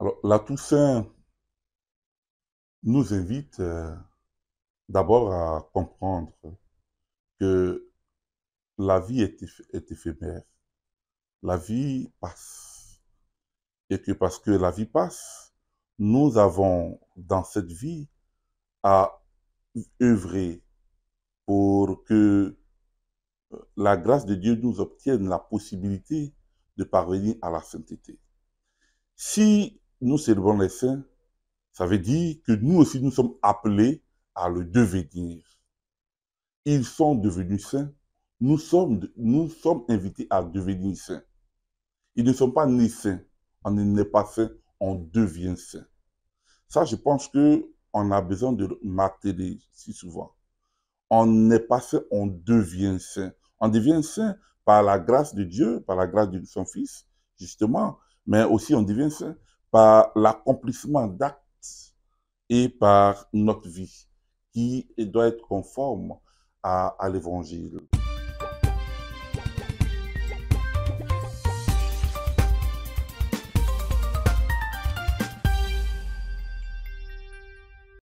Alors, la Toussaint nous invite euh, d'abord à comprendre que la vie est, éphémère. La vie passe. Et que parce que la vie passe, nous avons dans cette vie à œuvrer pour que euh, la grâce de Dieu nous obtienne la possibilité de parvenir à la sainteté. Si nous célébrons les saints, ça veut dire que nous aussi, nous sommes appelés à le devenir. Ils sont devenus saints. Nous sommes, nous sommes invités à devenir saints. Ils ne sont pas nés saints. On n'est pas saint, on devient saint. Ça, je pense que on a besoin de marteler si souvent. On n'est pas saint, on devient saint. On devient saint par la grâce de Dieu, par la grâce de son Fils, justement, mais aussi on devient saint par l'accomplissement d'actes et par notre vie qui doit être conforme à, l'Évangile.